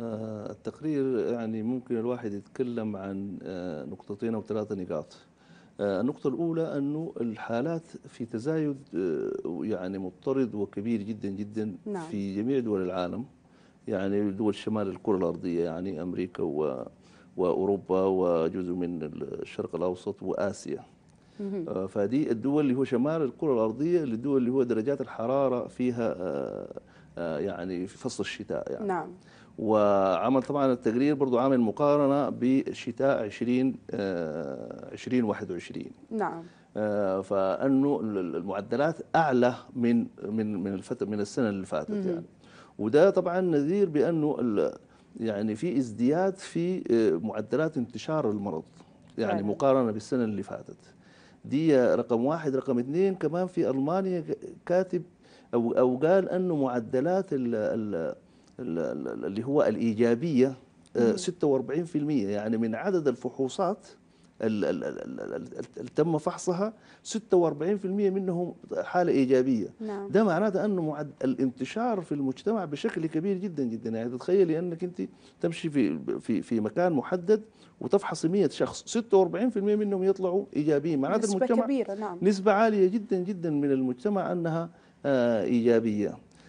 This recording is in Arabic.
آه، التقرير يعني ممكن الواحد يتكلم عن آه، نقطتين أو ثلاثة نقاط آه، النقطة الأولى أنه الحالات في تزايد يعني مضطرد وكبير جدا جدا نعم. في جميع دول العالم يعني دول شمال الكرة الأرضية يعني أمريكا و وأوروبا وجزء من الشرق الأوسط وآسيا فهذه الدول اللي هو شمال الكرة الأرضية للدول اللي هو درجات الحرارة فيها آه، يعني في فصل الشتاء يعني نعم وعمل طبعا التقرير برضو عامل مقارنة بشتاء 20 2021 آه، نعم آه، فانه المعدلات اعلى من من من الفتره من السنه اللي فاتت مم. يعني وده طبعا نذير بانه يعني في ازدياد في معدلات انتشار المرض يعني فعلا. مقارنه بالسنه اللي فاتت دي رقم واحد رقم اثنين كمان في المانيا كاتب أو أو قال أنه معدلات الـ الـ اللي هو الإيجابية 46% آه، يعني من عدد الفحوصات اللي تم فحصها 46% منهم حالة إيجابية نعم. ده معناته أنه معد... الانتشار في المجتمع بشكل كبير جدا جدا يعني تتخيلي أنك أنت تمشي في, في, في مكان محدد وتفحص 100 شخص 46% منهم يطلعوا إيجابيين معناته المجتمع نسبه كبيرة نعم. نسبة عالية جدا جدا من المجتمع أنها آه، إيجابية